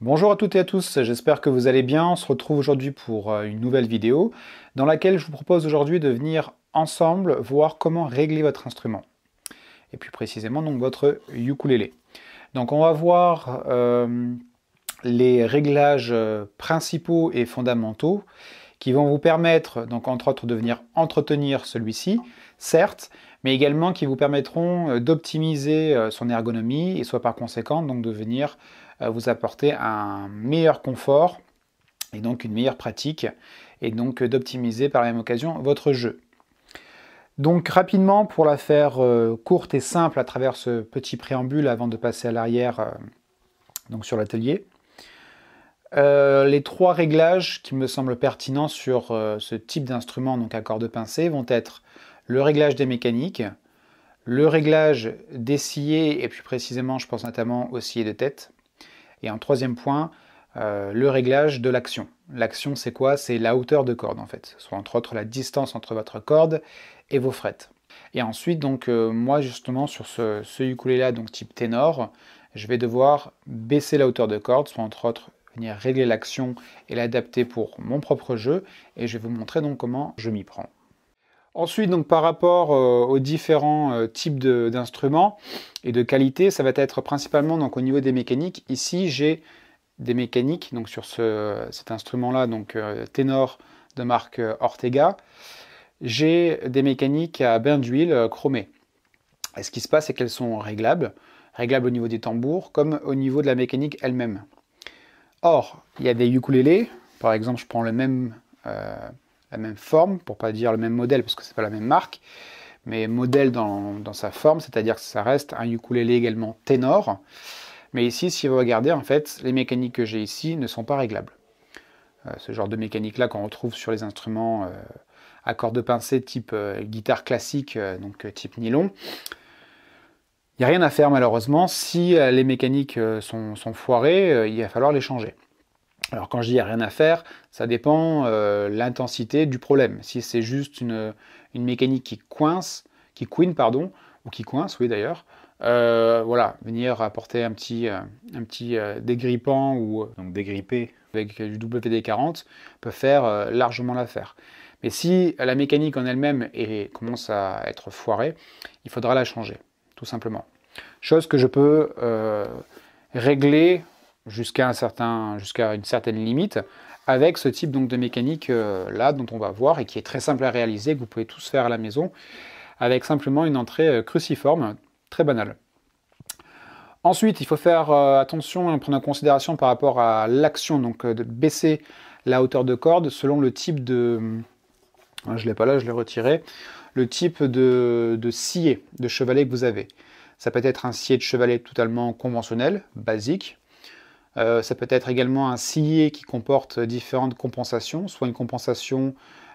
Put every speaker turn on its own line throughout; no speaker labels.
Bonjour à toutes et à tous, j'espère que vous allez bien. On se retrouve aujourd'hui pour euh, une nouvelle vidéo dans laquelle je vous propose aujourd'hui de venir ensemble voir comment régler votre instrument et plus précisément donc votre ukulélé. Donc on va voir euh, les réglages euh, principaux et fondamentaux qui vont vous permettre, donc entre autres, de venir entretenir celui-ci, certes, mais également qui vous permettront euh, d'optimiser euh, son ergonomie et soit par conséquent donc de venir euh, vous apporter un meilleur confort et donc une meilleure pratique et donc d'optimiser par la même occasion votre jeu. Donc rapidement, pour la faire courte et simple à travers ce petit préambule avant de passer à l'arrière, donc sur l'atelier, euh, les trois réglages qui me semblent pertinents sur euh, ce type d'instrument, donc à corde pincée, vont être le réglage des mécaniques, le réglage des sciers, et plus précisément, je pense notamment aux de tête, et en troisième point, euh, le réglage de l'action. L'action, c'est quoi C'est la hauteur de corde, en fait, soit entre autres la distance entre votre corde et vos frettes. Et ensuite, donc, moi, justement, sur ce, ce là donc type ténor, je vais devoir baisser la hauteur de corde, soit entre autres régler l'action et l'adapter pour mon propre jeu et je vais vous montrer donc comment je m'y prends. Ensuite, donc par rapport euh, aux différents euh, types d'instruments et de qualité ça va être principalement donc, au niveau des mécaniques. Ici, j'ai des mécaniques donc sur ce, cet instrument-là, donc euh, ténor de marque Ortega. J'ai des mécaniques à bain d'huile chromée Et ce qui se passe, c'est qu'elles sont réglables, réglables au niveau des tambours comme au niveau de la mécanique elle-même. Or, il y a des ukulélés, par exemple, je prends le même, euh, la même forme, pour pas dire le même modèle, parce que c'est pas la même marque, mais modèle dans, sa forme, c'est-à-dire que ça reste un ukulélé également ténor. Mais ici, si vous regardez, en fait, les mécaniques que j'ai ici ne sont pas réglables. Euh, ce genre de mécanique-là qu'on retrouve sur les instruments euh, à cordes pincées type euh, guitare classique, donc type nylon, il n'y a rien à faire malheureusement. Si euh, les mécaniques euh, sont, sont foirées, euh, il va falloir les changer. Alors quand je dis il n'y a rien à faire, ça dépend l'intensité du problème. Si c'est juste une, mécanique qui coince, qui couine, pardon, ou qui coince, oui d'ailleurs, voilà, venir apporter un petit, un petit dégrippant ou donc dégripper avec du WD-40 peut faire largement l'affaire. Mais si la mécanique en elle-même commence à être foirée, il faudra la changer, tout simplement chose que je peux euh, régler jusqu'à un certain, jusqu'à une certaine limite avec ce type donc de mécanique euh, là dont on va voir et qui est très simple à réaliser, que vous pouvez tous faire à la maison avec simplement une entrée euh, cruciforme très banale. Ensuite, il faut faire attention et prendre en considération par rapport à l'action, donc de baisser la hauteur de corde selon le type de. Hein, je ne l'ai pas là, je l'ai retiré. Le type de, de de chevalet que vous avez. Ça peut être un scier de chevalet totalement conventionnel, basique. Euh, ça peut être également un scier qui comporte différentes compensations, soit une compensation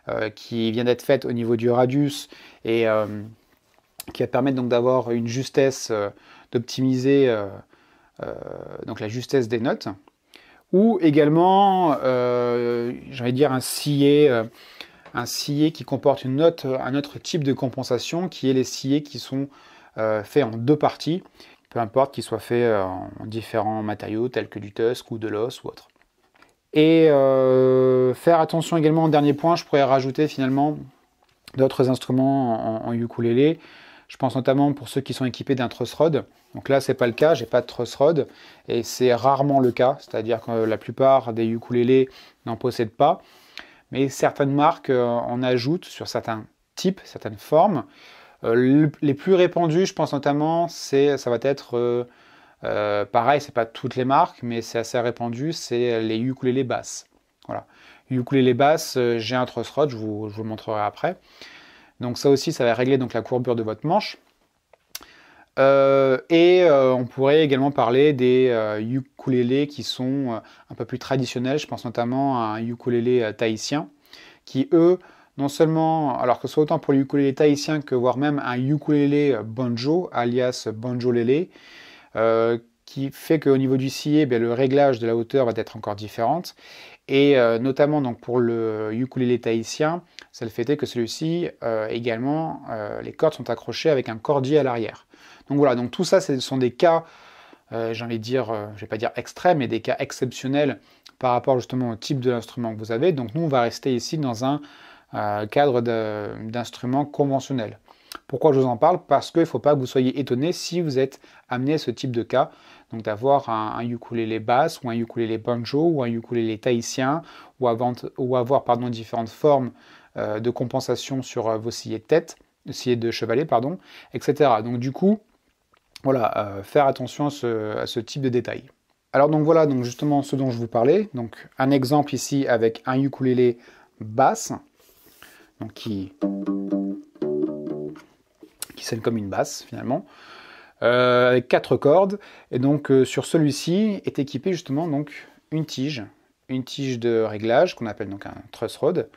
euh, qui vient d'être faite au niveau du radius et euh, qui va permettre donc d'avoir une justesse, d'optimiser donc la justesse des notes, ou également, j'allais dire un scier un qui comporte une note, un autre type de compensation qui est les sciés qui sont euh, fait en deux parties, peu importe qu'il soit fait euh, en différents matériaux tels que du tusk ou de l'os ou autre. Et euh, faire attention également, au dernier point, je pourrais rajouter finalement d'autres instruments en, en, ukulélé. Je pense notamment pour ceux qui sont équipés d'un truss rod. Donc là, c'est pas le cas, j'ai pas de truss rod et c'est rarement le cas, c'est-à-dire que la plupart des ukulélés n'en possèdent pas. Mais certaines marques en ajoutent sur certains types, certaines formes. Euh, les plus répandus, je pense notamment, c'est, ça va être, euh, euh, pareil, c'est pas toutes les marques, mais c'est assez répandu, c'est les ukulélés basses. Voilà. ukulélés basses, j'ai un truss rod, je vous, le montrerai après. Donc ça aussi, ça va régler donc, la courbure de votre manche. et on pourrait également parler des ukulélés qui sont un peu plus traditionnels. Je pense notamment à un ukulélé tahitien, qui eux non seulement, alors que ce soit autant pour le ukulélé tahitien que voire même un ukulélé euh, banjo, alias banjo lélé, euh, qui fait qu'au niveau du scié, eh le réglage de la hauteur va être encore différente. Et euh, notamment donc pour le ukulélé tahitien, ça le fait que celui-ci également, les cordes sont accrochées avec un cordier à l'arrière. Donc voilà, donc tout ça, ce sont des cas, j'ai envie de dire, je vais pas dire extrêmes, mais des cas exceptionnels par rapport justement au type de l'instrument que vous avez. Donc nous, on va rester ici dans un euh, cadre d'instruments conventionnels. Pourquoi je vous en parle Parce qu'il ne faut pas que vous soyez étonné si vous êtes amené à ce type de cas, donc d'avoir un, ukulélé basse ou un ukulélé banjo ou un ukulélé tahitien ou, avoir différentes formes euh, de compensation sur euh, vos sillets de tête, de chevalet, pardon, etc. Donc du coup, voilà, faire attention à ce, à ce type de détails. Alors donc voilà, donc justement ce dont je vous parlais, donc un exemple ici avec un ukulélé basse, qui, qui sonne comme une basse finalement, euh, avec quatre cordes. Et donc euh, sur celui-ci est équipé justement donc une tige, une tige de réglage qu'on appelle donc un truss rod,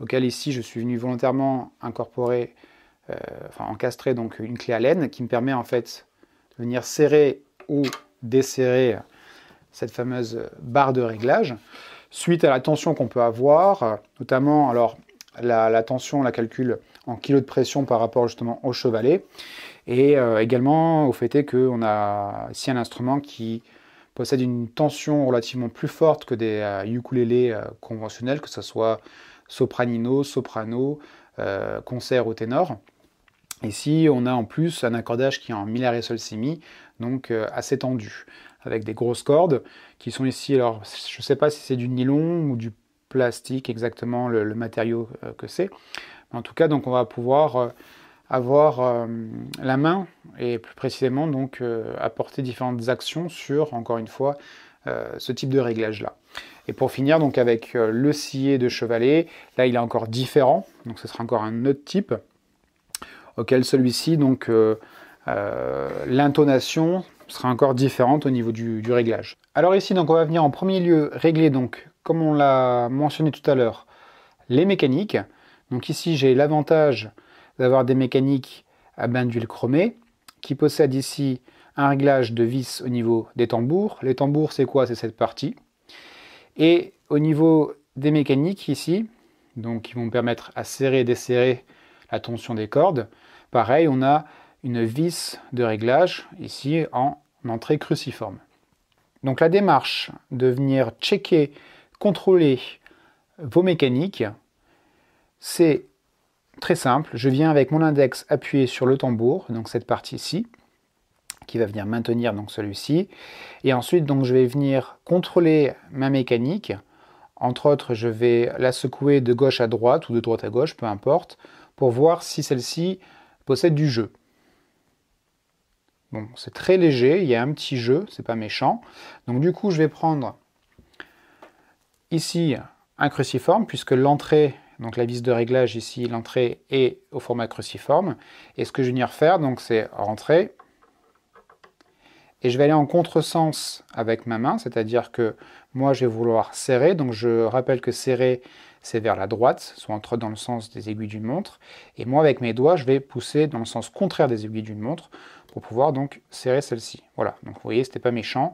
auquel ici je suis venu volontairement incorporer, euh, enfin encastrer donc une clé Allen qui me permet en fait de venir serrer ou desserrer cette fameuse barre de réglage suite à la tension qu'on peut avoir, notamment alors la, tension, on la calcule en kilos de pression par rapport justement au chevalet. Et euh, également au fait est qu'on a ici un instrument qui possède une tension relativement plus forte que des euh, ukulélés euh, conventionnels, que ce soit sopranino, soprano, concert ou ténor. Ici, on a en plus un accordage qui est en milliard et sol semi, donc assez tendu, avec des grosses cordes qui sont ici. Alors, je ne sais pas si c'est du nylon ou du plastique, exactement le, matériau euh, que c'est. En tout cas, donc on va pouvoir euh, avoir euh, la main et plus précisément donc apporter différentes actions sur, encore une fois, ce type de réglage-là. Et pour finir donc avec le sillet de chevalet, là il est encore différent, donc ce sera encore un autre type, auquel celui-ci donc l'intonation sera encore différente au niveau du, du, réglage. Alors ici donc on va venir en premier lieu régler donc comme on l'a mentionné tout à l'heure, les mécaniques. Donc ici, j'ai l'avantage d'avoir des mécaniques à bain d'huile chromée qui possèdent ici un réglage de vis au niveau des tambours. Les tambours, c'est quoi C'est cette partie. Et au niveau des mécaniques ici, donc qui vont permettre à serrer et desserrer la tension des cordes, pareil, on a une vis de réglage ici en entrée cruciforme. Donc la démarche de venir checker contrôler vos mécaniques, c'est très simple. Je viens avec mon index appuyé sur le tambour, donc cette partie-ci, qui va venir maintenir donc celui-ci. Et ensuite, donc, je vais venir contrôler ma mécanique. Entre autres, je vais la secouer de gauche à droite ou de droite à gauche, peu importe, pour voir si celle-ci possède du jeu. Bon, c'est très léger, il y a un petit jeu, c'est pas méchant. Donc du coup, je vais prendre Ici, un cruciforme, puisque l'entrée, donc la vis de réglage ici, l'entrée est au format cruciforme. Et ce que je venir faire, donc c'est rentrer. Et je vais aller en contresens avec ma main, c'est-à-dire que moi je vais vouloir serrer. Donc je rappelle que serrer, c'est vers la droite, soit entre dans le sens des aiguilles d'une montre. Et moi, avec mes doigts, je vais pousser dans le sens contraire des aiguilles d'une montre pour pouvoir donc serrer celle-ci. Voilà, donc vous voyez, ce n'était pas méchant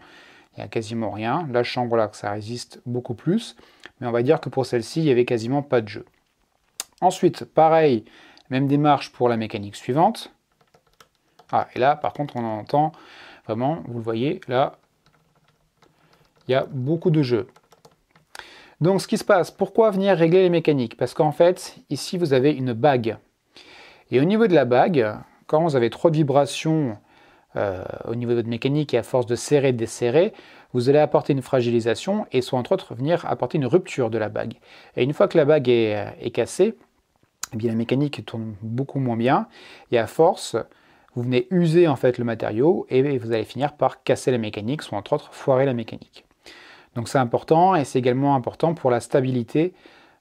il n'y a quasiment rien. La chambre, là, ça résiste beaucoup plus. Mais on va dire que pour celle-ci, il n'y avait quasiment pas de jeu. Ensuite, pareil, même démarche pour la mécanique suivante. Ah, et là, par contre, on entend vraiment, vous le voyez, là, il y a beaucoup de jeu. Donc, ce qui se passe, pourquoi venir régler les mécaniques Parce qu'en fait, ici, vous avez une bague. Et au niveau de la bague, quand vous avez trop de vibrations euh, au niveau de votre mécanique et à force de serrer, desserrer, vous allez apporter une fragilisation et soit entre autres venir apporter une rupture de la bague. Et une fois que la bague est, euh, cassée, eh bien, la mécanique tourne beaucoup moins bien et à force, vous venez user en fait le matériau et vous allez finir par casser la mécanique, soit entre autres foirer la mécanique. Donc c'est important et c'est également important pour la stabilité,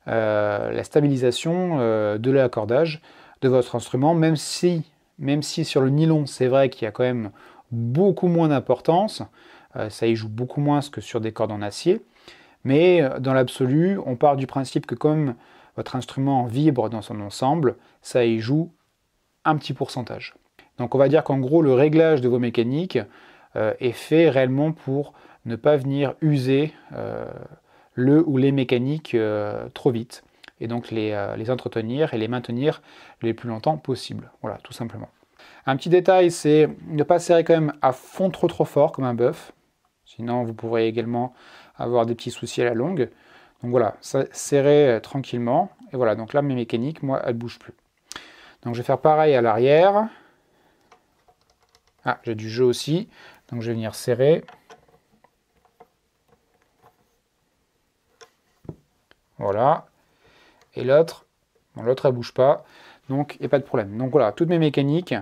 euh, la stabilisation de l'accordage de votre instrument, même si même si sur le nylon, c'est vrai qu'il y a quand même beaucoup moins d'importance, euh, ça y joue beaucoup moins que sur des cordes en acier, mais euh, dans l'absolu, on part du principe que comme votre instrument vibre dans son ensemble, ça y joue un petit pourcentage. Donc on va dire qu'en gros, le réglage de vos mécaniques euh, est fait réellement pour ne pas venir user le ou les mécaniques trop vite et donc euh, les, entretenir et les maintenir les plus longtemps possible. Voilà, tout simplement. Un petit détail, c'est ne pas serrer quand même à fond trop trop fort comme un bœuf, sinon vous pourrez également avoir des petits soucis à la longue. Donc voilà, serrer euh, tranquillement, et voilà, donc là mes mécaniques, moi, elles ne bougent plus. Donc je vais faire pareil à l'arrière. Ah, j'ai du jeu aussi, donc je vais venir serrer. Voilà, et l'autre, l'autre, elle bouge pas. Donc, il n'y a pas de problème. Donc voilà, toutes mes mécaniques,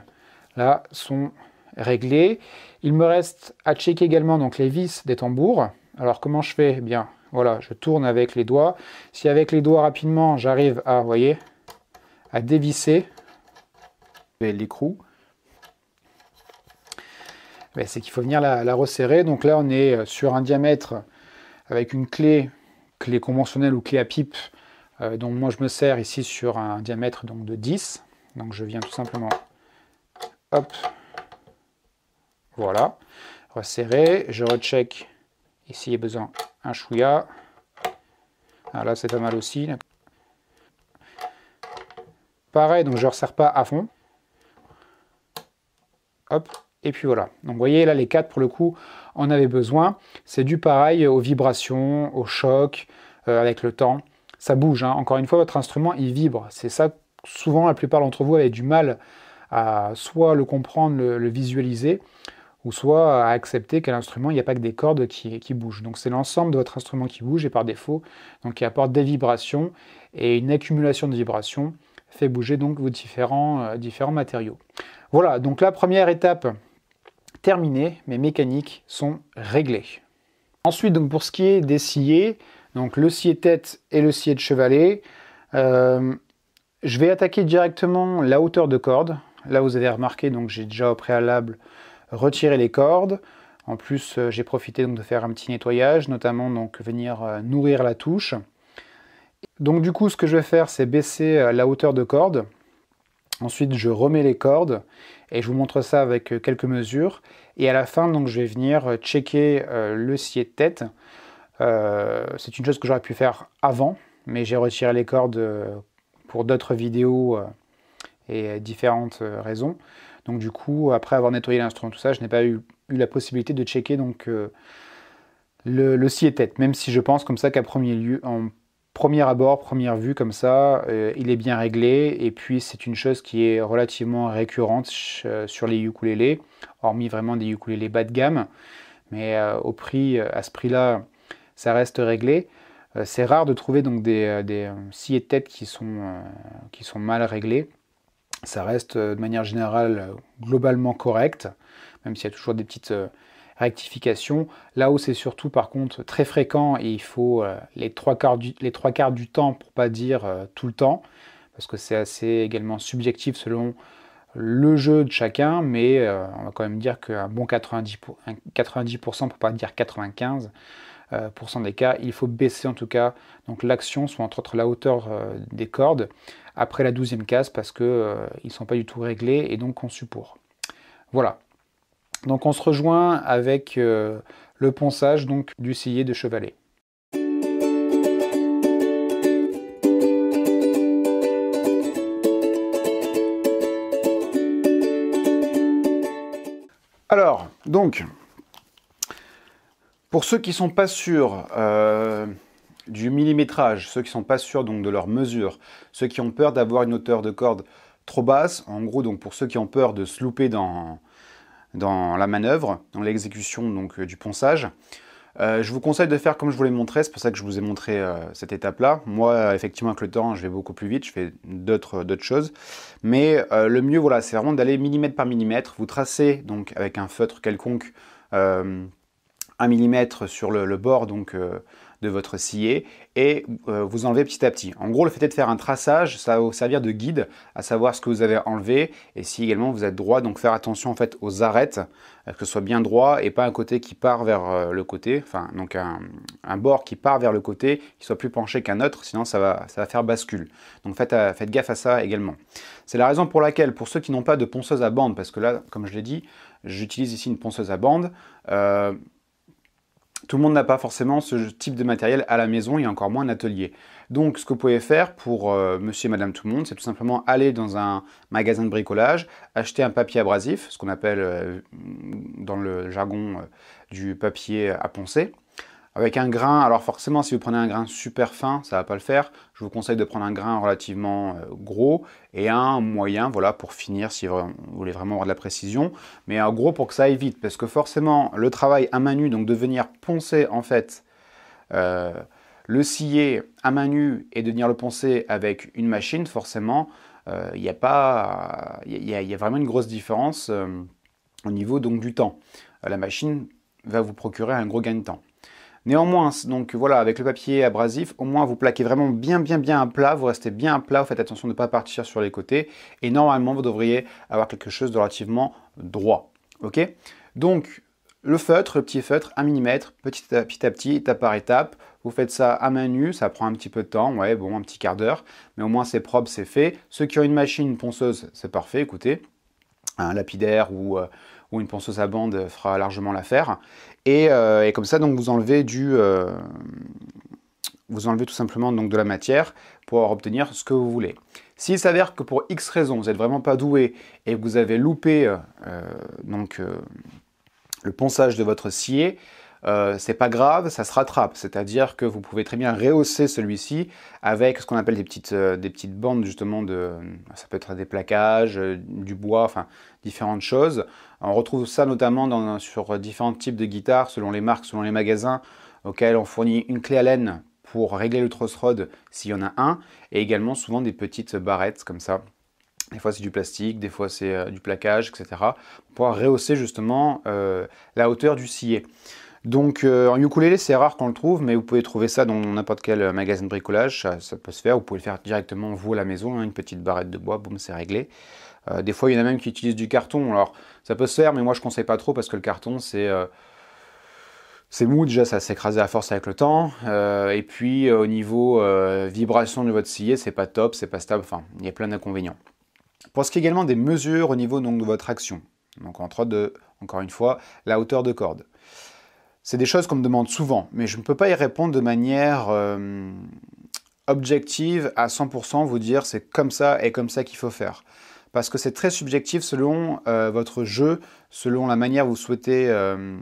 là, sont réglées. Il me reste à checker également donc, les vis des tambours. Alors, comment je fais eh bien, voilà, je tourne avec les doigts. Si avec les doigts, rapidement, j'arrive à, vous voyez, à dévisser l'écrou, ben, c'est qu'il faut venir la, la resserrer. Donc là, on est euh, sur un diamètre avec une clé, clé conventionnelle ou clé à pipe, euh, donc moi je me sers ici sur un diamètre de 10. Donc je viens tout simplement, hop, voilà, resserrer. Je recheck, ici il y a besoin un chouïa. Ah, là c'est pas mal aussi. Pareil, donc je ne resserre pas à fond. Hop, et puis voilà. Donc vous voyez là les quatre pour le coup on avait besoin. C'est du pareil aux vibrations, aux chocs, euh, avec le temps ça bouge. Hein. Encore une fois, votre instrument, il vibre. C'est ça, souvent, la plupart d'entre vous avez du mal à soit le comprendre, le, visualiser, ou soit à accepter qu'à l'instrument, il n'y a pas que des cordes qui, bougent. Donc c'est l'ensemble de votre instrument qui bouge, et par défaut, donc qui apporte des vibrations, et une accumulation de vibrations fait bouger donc vos euh, différents, matériaux. Voilà, donc la première étape terminée, mes mécaniques sont réglées. Ensuite, donc pour ce qui est des donc le de tête et le scié de chevalet. Euh, je vais attaquer directement la hauteur de corde. Là, vous avez remarqué, donc j'ai déjà au préalable retiré les cordes. En plus, euh, j'ai profité de faire un petit nettoyage, notamment donc venir euh, nourrir la touche. Donc du coup, ce que je vais faire, c'est baisser la hauteur de corde. Ensuite, je remets les cordes et je vous montre ça avec quelques mesures. Et à la fin, donc, je vais venir checker le scié de tête euh, c'est une chose que j'aurais pu faire avant, mais j'ai retiré les cordes euh, pour d'autres vidéos euh, et différentes raisons. Donc du coup, après avoir nettoyé l'instrument, tout ça, je n'ai pas eu, eu, la possibilité de checker donc le, si et tête, même si je pense comme ça qu'à premier lieu, en premier abord, première vue comme ça, il est bien réglé, et puis c'est une chose qui est relativement récurrente sur les ukulélés, hormis vraiment des ukulélés bas de gamme, mais au prix, à ce prix-là, ça reste réglé. Euh, c'est rare de trouver donc des, euh, des euh, scies et têtes qui sont, qui sont mal réglées. Ça reste de manière générale globalement correct, même s'il y a toujours des petites rectifications. Là où c'est surtout par contre très fréquent et il faut les, trois quarts du, les trois quarts du temps pour pas dire tout le temps, parce que c'est assez également subjectif selon le jeu de chacun, mais on va quand même dire qu'un bon 90%, 90% pour pas dire 95%, euh, pour cent des cas, il faut baisser en tout cas donc l'action, soit entre autres la hauteur euh, des cordes, après la douzième case parce qu'ils euh, ne sont pas du tout réglés et donc on support Voilà. Donc on se rejoint avec le ponçage donc, du sillet de chevalet. Alors, donc, pour ceux qui ne sont pas sûrs euh, du millimétrage, ceux qui ne sont pas sûrs donc de leur mesure, ceux qui ont peur d'avoir une hauteur de corde trop basse, en gros donc pour ceux qui ont peur de se louper dans, dans la manœuvre, dans l'exécution donc euh, du ponçage, euh, je vous conseille de faire comme je vous l'ai montré, c'est pour ça que je vous ai montré cette étape-là. Moi, effectivement, avec le temps, je vais beaucoup plus vite, je fais d'autres choses. Mais le mieux, voilà, c'est vraiment d'aller millimètre par millimètre. Vous tracez donc avec un feutre quelconque 1 mm sur le, bord donc, euh, de votre scie et euh, vous enlevez petit à petit. En gros, le fait de faire un traçage, ça va vous servir de guide à savoir ce que vous avez enlevé et si également vous êtes droit. Donc faire attention en fait aux arêtes, euh, que ce soit bien droit et pas un côté qui part vers le côté, enfin donc un, bord qui part vers le côté, qui soit plus penché qu'un autre, sinon ça va, ça va faire bascule. Donc faites, gaffe à ça également. C'est la raison pour laquelle, pour ceux qui n'ont pas de ponceuse à bande, parce que là, comme je l'ai dit, j'utilise ici une ponceuse à bande, tout le monde n'a pas forcément ce type de matériel à la maison et encore moins un atelier. Donc ce que vous pouvez faire pour euh, monsieur et madame tout le monde, c'est tout simplement aller dans un magasin de bricolage, acheter un papier abrasif, ce qu'on appelle euh, dans le jargon euh, du papier à poncer, avec un grain, alors forcément si vous prenez un grain super fin, ça ne va pas le faire. Je vous conseille de prendre un grain relativement euh, gros et un moyen voilà, pour finir si vous voulez vraiment avoir de la précision. Mais un gros pour que ça aille vite parce que forcément le travail à main nue, donc de venir poncer en fait euh, le scier à main nue et de venir le poncer avec une machine, forcément, euh, il n'y a pas, il y, a vraiment une grosse différence au niveau donc du temps. la machine va vous procurer un gros gain de temps. Néanmoins, donc voilà, avec le papier abrasif, au moins vous plaquez vraiment bien, bien, bien à plat, vous restez bien à plat, vous faites attention de ne pas partir sur les côtés, et normalement vous devriez avoir quelque chose de relativement droit. Ok Donc, le feutre, le petit feutre, un millimètre, petit à, petit étape par étape. Vous faites ça à main nue, ça prend un petit peu de temps, ouais, bon, un petit quart d'heure, mais au moins c'est propre, c'est fait. Ceux qui ont une machine, une ponceuse, c'est parfait, écoutez. Un lapidaire euh, ou une ponceuse à bande fera largement l'affaire. Euh, et, comme ça, donc, vous enlevez du... Euh, vous enlevez tout simplement donc, de la matière pour obtenir ce que vous voulez. S'il s'avère que pour X raison, vous n'êtes vraiment pas doué et que vous avez loupé euh, donc, le ponçage de votre scié, euh, c'est pas grave, ça se rattrape. C'est-à-dire que vous pouvez très bien rehausser celui-ci avec ce qu'on appelle des petites, euh, des petites bandes justement de, ça peut être des plaquages, euh, du bois, enfin différentes choses. On retrouve ça notamment sur différents types de guitares selon les marques, selon les magasins auxquels on fournit une clé à laine pour régler le truss rod s'il y en a un, et également souvent des petites barrettes comme ça des fois c'est du plastique, des fois c'est du plaquage, etc. pour pouvoir rehausser justement la hauteur du sillet. Donc en euh, un ukulélé, c'est rare qu'on le trouve, mais vous pouvez trouver ça dans n'importe quel euh, magasin de bricolage, ça, peut se faire. Vous pouvez le faire directement vous à la maison, hein, une petite barrette de bois, boum, c'est réglé. Euh, des fois, il y en a même qui utilisent du carton. Alors, ça peut se faire, mais moi, je ne conseille pas trop parce que le carton, c'est mou. Déjà, ça s'écrase à force avec le temps. et puis, au niveau vibration de votre sillet, c'est pas top, c'est pas stable. Enfin, il y a plein d'inconvénients. Pour ce qui est également des mesures au niveau de votre action, donc entre autres, encore une fois, la hauteur de corde. C'est des choses qu'on me demande souvent, mais je ne peux pas y répondre de manière euh, objective à 100%, vous dire c'est comme ça et comme ça qu'il faut faire. Parce que c'est très subjectif selon euh, votre jeu, selon la manière, euh,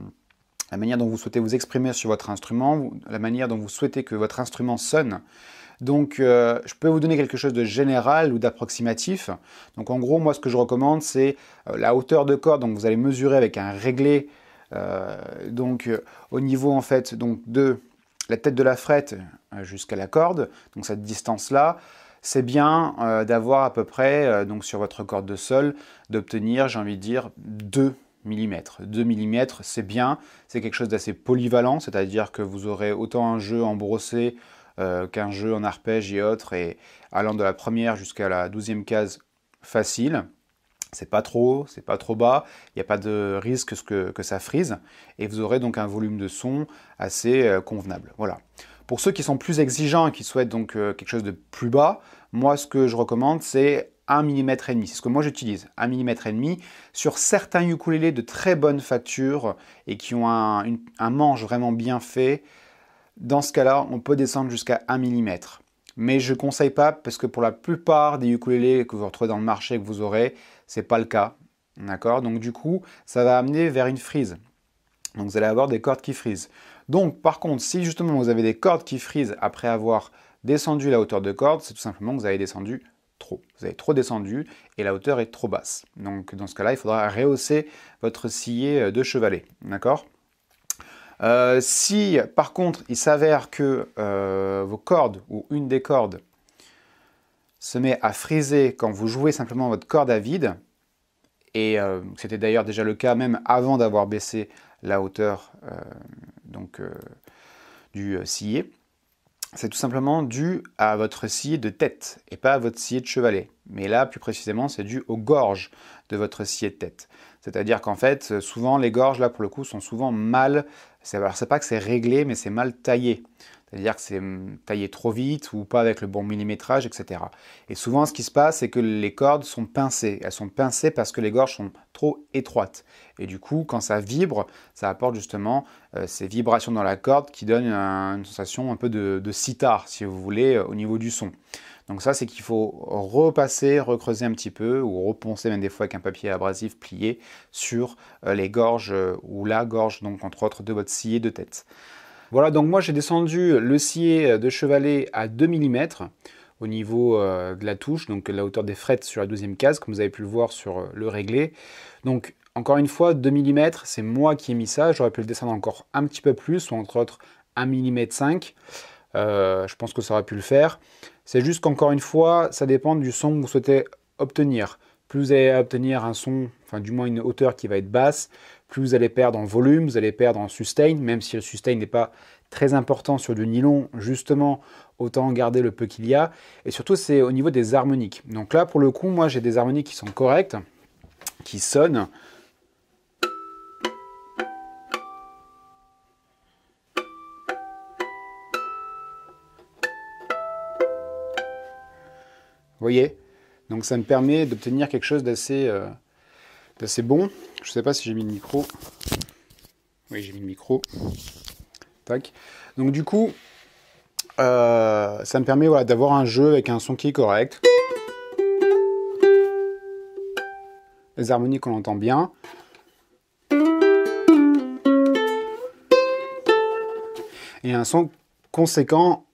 la manière dont vous souhaitez vous exprimer sur votre instrument, la manière dont vous souhaitez que votre instrument sonne. Donc, je peux vous donner quelque chose de général ou d'approximatif. Donc, en gros, moi, ce que je recommande, c'est la hauteur de corde. Donc, vous allez mesurer avec un réglé euh, donc euh, au niveau en fait donc de la tête de la frette euh, jusqu'à la corde, donc cette distance-là, c'est bien d'avoir à peu près, donc sur votre corde de sol, d'obtenir, j'ai envie de dire, 2 mm. 2 mm, c'est bien, c'est quelque chose d'assez polyvalent, c'est-à-dire que vous aurez autant un jeu en brossé qu'un jeu en arpège et autres, et allant de la première jusqu'à la douzième case facile c'est pas trop c'est pas trop bas, il n'y a pas de risque que, ça frise, et vous aurez donc un volume de son assez euh, convenable. Voilà. Pour ceux qui sont plus exigeants et qui souhaitent donc euh, quelque chose de plus bas, moi ce que je recommande c'est 1 mm et demi. C'est ce que moi j'utilise, 1 mm et demi sur certains ukulélés de très bonne facture et qui ont un, un manche vraiment bien fait. Dans ce cas-là, on peut descendre jusqu'à 1 mm mais je ne conseille pas parce que pour la plupart des ukulélés que vous retrouvez dans le marché que vous aurez, c'est pas le cas. D'accord Donc du coup, ça va amener vers une frise. Donc vous allez avoir des cordes qui frisent. Donc par contre, si justement vous avez des cordes qui frisent après avoir descendu la hauteur de corde, c'est tout simplement que vous avez descendu trop. Vous avez trop descendu et la hauteur est trop basse. Donc dans ce cas-là, il faudra rehausser votre sillet euh, de chevalet. D'accord euh, si par contre il s'avère que euh, vos cordes ou une des cordes se met à friser quand vous jouez simplement votre corde à vide, et euh, c'était d'ailleurs déjà le cas même avant d'avoir baissé la hauteur donc, du sillet, c'est tout simplement dû à votre sillet de tête et pas à votre sillet de chevalet. Mais là, plus précisément, c'est dû aux gorges de votre sillet de tête. C'est-à-dire qu'en fait, souvent les gorges, là pour le coup, sont souvent mal. Alors c'est pas que c'est réglé, mais c'est mal taillé. C'est-à-dire que c'est hum, taillé trop vite ou pas avec le bon millimétrage, etc. Et souvent, ce qui se passe, c'est que les cordes sont pincées. Elles sont pincées parce que les gorges sont trop étroites. Et du coup, quand ça vibre, ça apporte justement euh, ces vibrations dans la corde qui donnent une sensation un peu de, sitar, si vous voulez, euh, au niveau du son. Donc ça, c'est qu'il faut repasser, recreuser un petit peu, ou reponcer même des fois avec un papier abrasif plié sur euh, les gorges ou la gorge, donc entre autres de votre scie de tête. Voilà, donc moi j'ai descendu le scier euh, de chevalet à 2 mm au niveau euh, de la touche, donc la hauteur des frettes sur la deuxième case, comme vous avez pu le voir sur euh, le réglé. Donc encore une fois, 2 mm, c'est moi qui ai mis ça, j'aurais pu le descendre encore un petit peu plus, ou entre autres 1 mm 5. je pense que ça aurait pu le faire. C'est juste qu'encore une fois, ça dépend du son que vous souhaitez obtenir plus vous allez obtenir un son, enfin du moins une hauteur qui va être basse, plus vous allez perdre en volume, vous allez perdre en sustain, même si le sustain n'est pas très important sur du nylon, justement, autant garder le peu qu'il y a. Et surtout, c'est au niveau des harmoniques. Donc là, pour le coup, moi, j'ai des harmoniques qui sont correctes, qui sonnent. Vous voyez donc ça me permet d'obtenir quelque chose d'assez euh, bon. Je ne sais pas si j'ai mis le micro. Oui, j'ai mis le micro. Tac. Donc du coup, euh, ça me permet voilà, d'avoir un jeu avec un son qui est correct. Les harmonies qu'on entend bien. Et un son conséquent,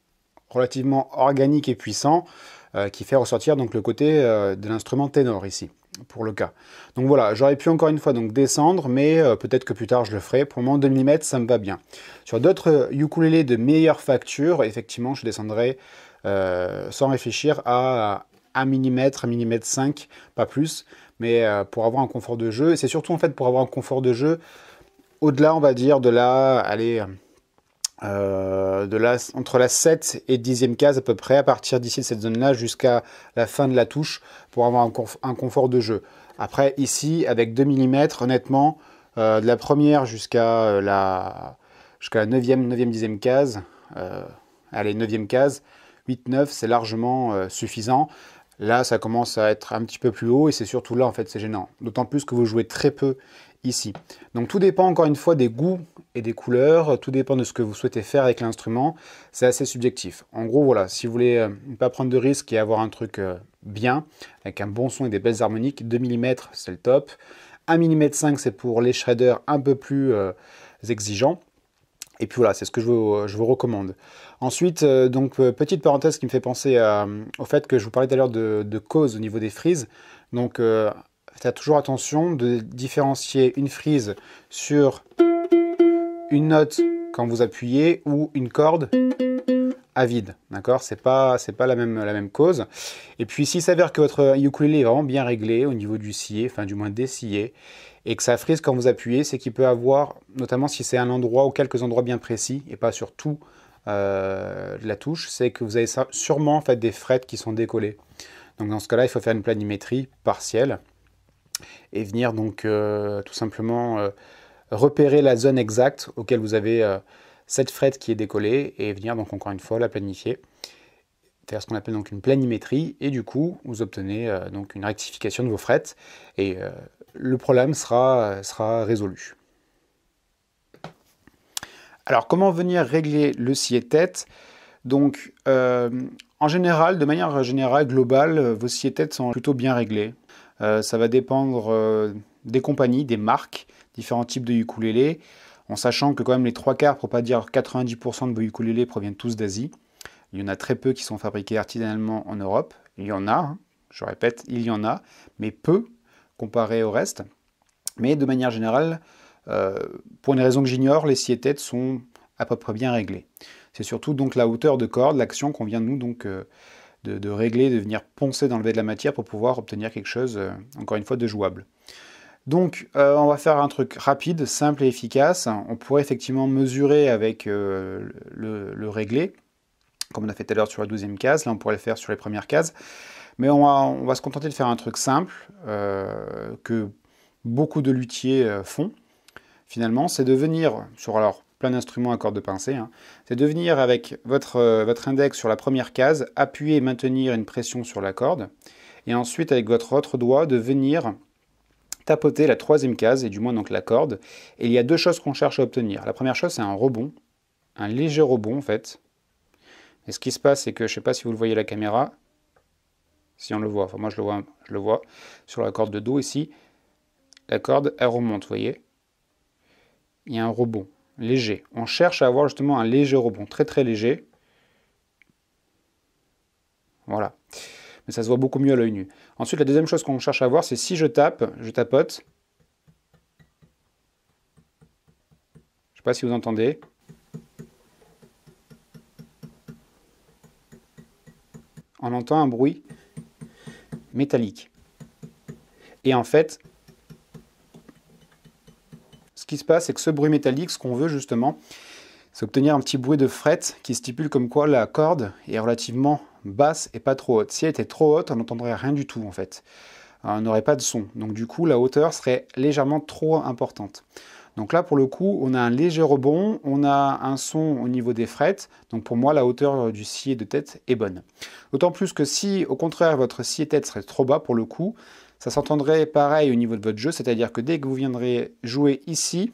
relativement organique et puissant. Euh, qui fait ressortir donc le côté euh, de l'instrument ténor ici pour le cas. Donc voilà, j'aurais pu encore une fois donc descendre, mais euh, peut-être que plus tard je le ferai. Pour le moment, 2 mm, ça me va bien. Sur d'autres ukulélés de meilleure facture, effectivement, je descendrai sans réfléchir à 1 mm, 1 mm 5, pas plus, mais pour avoir un confort de jeu. Et c'est surtout en fait pour avoir un confort de jeu au-delà, on va dire, de la... Allez, euh, de entre la 7 et 10e case à peu près, à partir d'ici de cette zone-là jusqu'à la fin de la touche pour avoir un, confort de jeu. Après, ici, avec 2 mm, honnêtement, euh, de la première jusqu'à euh, la, jusqu'à 9e, 9e, 10e case, allez, 9e case, 8, 9, c'est largement suffisant. Là, ça commence à être un petit peu plus haut et c'est surtout là, en fait, c'est gênant. D'autant plus que vous jouez très peu ici. Donc tout dépend encore une fois des goûts et des couleurs, tout dépend de ce que vous souhaitez faire avec l'instrument, c'est assez subjectif. En gros voilà, si vous voulez ne euh, pas prendre de risques et avoir un truc euh, bien, avec un bon son et des belles harmoniques, 2 mm c'est le top, 1 mm 5 c'est pour les shredders un peu plus euh, exigeants, et puis voilà, c'est ce que je vous, recommande. Ensuite, donc petite parenthèse qui me fait penser au fait que je vous parlais tout à l'heure de, cause au niveau des frises. Donc Faites toujours attention de différencier une frise sur une note quand vous appuyez ou une corde à vide. D'accord C'est pas, c'est pas la même, la même cause. Et puis, s'il s'avère que votre ukulélé est vraiment bien réglé au niveau du scié, enfin du moins des et que ça frise quand vous appuyez, c'est qu'il peut avoir, notamment si c'est un endroit ou quelques endroits bien précis, et pas sur tout euh, la touche, c'est que vous avez sûrement en fait, des frettes qui sont décollées. Donc dans ce cas-là, il faut faire une planimétrie partielle et venir donc euh, tout simplement euh, repérer la zone exacte auquel vous avez euh, cette frette qui est décollée et venir donc encore une fois la planifier faire ce qu'on appelle donc une planimétrie et du coup vous obtenez donc une rectification de vos frettes et le problème sera, résolu. Alors comment venir régler le scié tête Donc en général, de manière générale, globale, vos scier têtes sont plutôt bien réglés. Euh, ça va dépendre euh, des compagnies, des marques, différents types de ukulélé, en sachant que quand même les trois quarts, pour pas dire 90% de vos ukulélés proviennent tous d'Asie. Il y en a très peu qui sont fabriqués artisanalement en Europe. Il y en a, hein, je répète, il y en a, mais peu comparé au reste. Mais de manière générale, euh, pour une raison que j'ignore, les scie sont à peu près bien réglées. C'est surtout donc la hauteur de corde, l'action qu'on vient de nous donc de, régler, de venir poncer dans de la matière pour pouvoir obtenir quelque chose, euh, encore une fois, de jouable. Donc, euh, on va faire un truc rapide, simple et efficace. On pourrait effectivement mesurer avec euh, le, réglé, comme on a fait tout à l'heure sur la douzième case. Là, on pourrait le faire sur les premières cases. Mais on va, se contenter de faire un truc simple que beaucoup de luthiers font, finalement. C'est de venir sur, alors, plein d'instruments à corde de pincée, hein, c'est de venir avec votre, euh, votre index sur la première case, appuyer et maintenir une pression sur la corde, et ensuite avec votre autre doigt de venir tapoter la troisième case, et du moins donc la corde. Et il y a deux choses qu'on cherche à obtenir. La première chose, c'est un rebond, un léger rebond en fait. Et ce qui se passe, c'est que, je ne sais pas si vous le voyez la caméra, si on le voit, enfin moi je le vois, je le vois, sur la corde de Do ici, la corde, elle remonte, vous voyez Il y a un rebond léger. On cherche à avoir justement un léger rebond, très très léger. Voilà. Mais ça se voit beaucoup mieux à l'œil nu. Ensuite, la deuxième chose qu'on cherche à voir, c'est si je tape, je tapote. Je ne sais pas si vous entendez. On entend un bruit métallique. Et en fait, se passe, c'est que ce bruit métallique, ce qu'on veut justement, c'est obtenir un petit bruit de fret qui stipule comme quoi la corde est relativement basse et pas trop haute. Si elle était trop haute, on n'entendrait rien du tout en fait. Hein, on n'aurait pas de son. Donc du coup, la hauteur serait légèrement trop importante. Donc là, pour le coup, on a un léger rebond, on a un son au niveau des frettes. Donc pour moi, la hauteur euh, du scier de tête est bonne. D'autant plus que si, au contraire, votre de tête serait trop bas, pour le coup, ça s'entendrait pareil au niveau de votre jeu, c'est-à-dire que dès que vous viendrez jouer ici,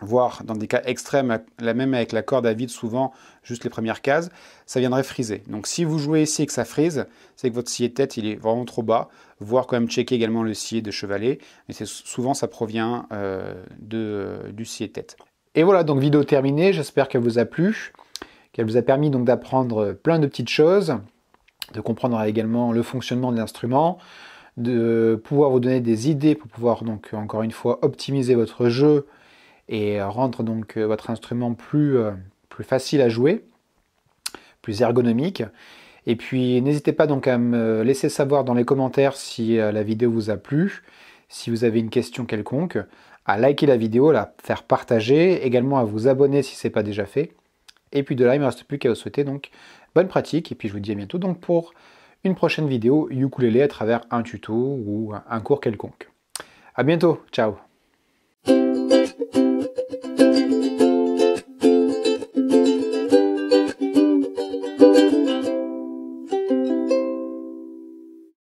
voire dans des cas extrêmes, la même avec la corde à vide souvent, juste les premières cases, ça viendrait friser. Donc si vous jouez ici et que ça frise, c'est que votre scié tête il est vraiment trop bas, voire quand même checker également le scié de chevalet, mais souvent ça provient euh, de, du scié tête. Et voilà, donc vidéo terminée, j'espère qu'elle vous a plu, qu'elle vous a permis donc d'apprendre plein de petites choses, de comprendre également le fonctionnement de l'instrument, de pouvoir vous donner des idées pour pouvoir donc encore une fois optimiser votre jeu et rendre donc euh, votre instrument plus, euh, plus facile à jouer, plus ergonomique. Et puis n'hésitez pas donc à me laisser savoir dans les commentaires si euh, la vidéo vous a plu, si vous avez une question quelconque, à liker la vidéo, la faire partager, également à vous abonner si ce n'est pas déjà fait. Et puis de là, il ne me reste plus qu'à vous souhaiter donc bonne pratique et puis je vous dis à bientôt donc pour une prochaine vidéo ukulélé à travers un tuto ou un cours quelconque. A bientôt, ciao